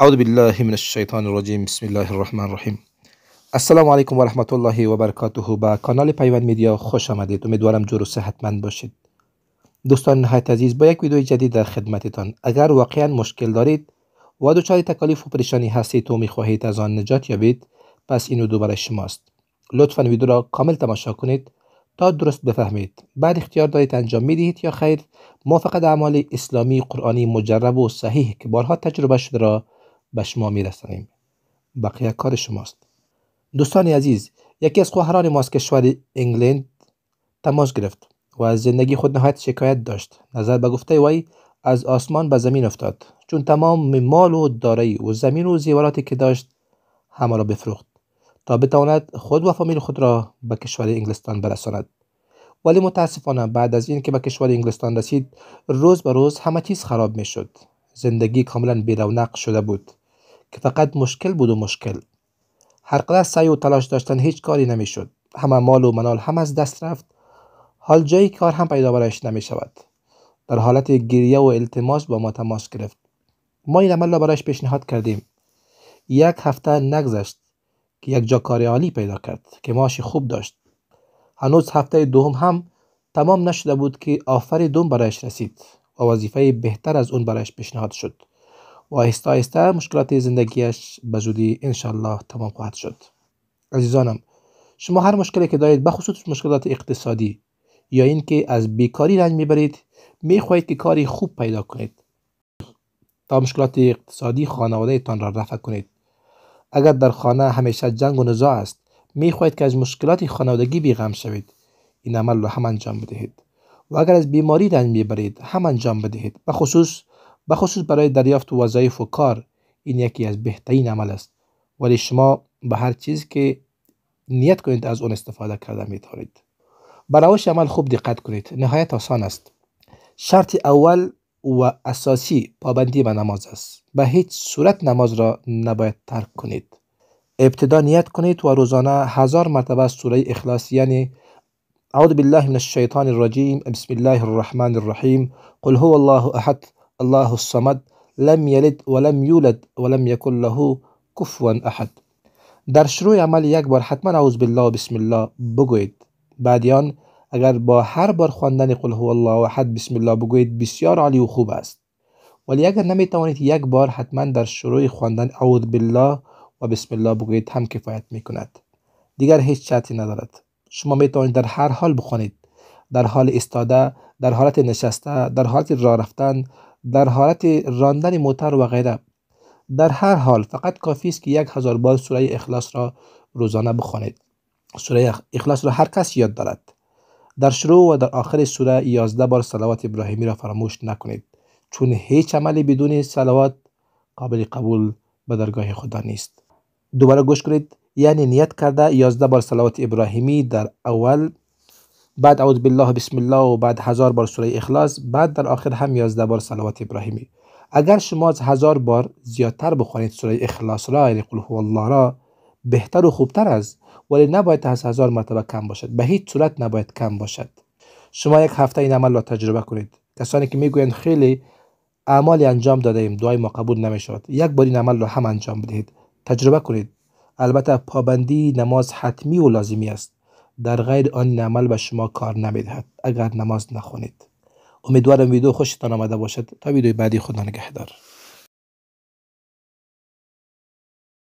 اعوذ بالله من الشیطان الرجیم بسم الله الرحمن الرحیم السلام علیکم و رحمت الله و برکاته به کانال پیوند میدیا خوش آمدید امیدوارم جور و صحتمند باشید دوستان نهایت عزیز با یک ویدیو جدید در خدمتتان اگر واقعا مشکل دارید و دچار تکالیف و پریشانی هستید و میخواهید از آن نجات یابید پس این ویدیو برای شماست لطفا ویدیو را کامل تماشا کنید تا درست بفهمید بعد اختیار دارید انجام میدهید یا خیر ما اعمال اسلامی قرآنی مجرب و صحیح که بارها تجربه شده را به شما میرسانیم بقیه کار شماست دوستان عزیز یکی از خواهران ما از کشور انگلند تماس گرفت و از زندگی خود نهایت شکایت داشت نظر به گفته وی از آسمان به زمین افتاد چون تمام مال و دارایی و زمین و زیوراتی که داشت همه را بفروخت تا بتواند خود و فامیل خود را به کشور انگلستان برساند ولی متاسفانه بعد از این که به کشور انگلستان رسید روز به روز همه چیز خراب می شد زندگی کاملا بی رونق شده بود که فقط مشکل بود و مشکل هر سعی و تلاش داشتن هیچ کاری نمیشد همه مال و منال هم از دست رفت حال جایی کار هم پیدا برایش نمی شود در حالت گریه و التماس با ما تماس گرفت ما این عمل را برایش پیشنهاد کردیم یک هفته نگذشت که یک جا کار عالی پیدا کرد که ماشی خوب داشت هنوز هفته دوم هم تمام نشده بود که آفر دوم برایش رسید و وظیفه بهتر از اون برایش پیشنهاد شد و آهسته آهسته مشکلات زندگیش به زودی انشالله تمام خواهد شد عزیزانم شما هر مشکلی که دارید بخصوص مشکلات اقتصادی یا اینکه از بیکاری رنج میبرید میخواهید که کاری خوب پیدا کنید تا مشکلات اقتصادی خانواده تان را رفع کنید اگر در خانه همیشه جنگ و نزاع است میخواهید که از مشکلات خانوادگی بیغم شوید این عمل را هم انجام بدهید و اگر از بیماری رنج میبرید هم انجام بدهید و خصوص به خصوص برای دریافت وظایف و کار این یکی از بهترین عمل است ولی شما به هر چیز که نیت کنید از اون استفاده کرده می توانید به عمل خوب دقت کنید نهایت آسان است شرط اول و اساسی پابندی به نماز است به هیچ صورت نماز را نباید ترک کنید ابتدا نیت کنید و روزانه هزار مرتبه از سوره اخلاص یعنی اعوذ بالله من الشیطان الرجیم بسم الله الرحمن الرحیم قل هو الله احد الله الصمد لم یلد ولم یولد یولد یکن یکن له کفوا احد در شروع عمل یک بار حتما اعوذ بالله و بسم الله بگویید بعدیان اگر با هر بار خواندن قل هو الله احد بسم الله بگوید بسیار عالی و خوب است ولی اگر نمی توانید یک بار حتما در شروع خواندن اعوذ بالله و بسم الله بگوید هم کفایت می کند دیگر هیچ چاتی ندارد شما می توانید در هر حال بخوانید در حال استاده در حالت نشسته در حالت راه رفتن در حالت راندن موتر و غیره در هر حال فقط کافی است که یک هزار بار سوره اخلاص را روزانه بخوانید سوره اخلاص را هر کس یاد دارد در شروع و در آخر سوره یازده بار صلوات ابراهیمی را فراموش نکنید چون هیچ عملی بدون صلوات قابل قبول به درگاه خدا نیست دوباره گوش کنید یعنی نیت کرده یازده بار صلوات ابراهیمی در اول بعد اعوذ بالله بسم الله و بعد هزار بار سوره اخلاص بعد در آخر هم یازده بار صلوات ابراهیمی اگر شما از هزار بار زیادتر بخوانید سوره اخلاص را یعنی قل هو الله را بهتر و خوبتر است ولی نباید از هزار مرتبه کم باشد به هیچ صورت نباید کم باشد شما یک هفته این عمل را تجربه کنید کسانی که میگویند خیلی اعمالی انجام داده ایم دعای ما قبول نمیشود یک بار این عمل را هم انجام بدهید تجربه کنید البته پابندی نماز حتمی و لازمی است در غیر آن عمل به شما کار نمیدهد اگر نماز نخونید امیدوارم ویدیو خوشتان آمده باشد تا ویدیو بعدی خدا نگهدار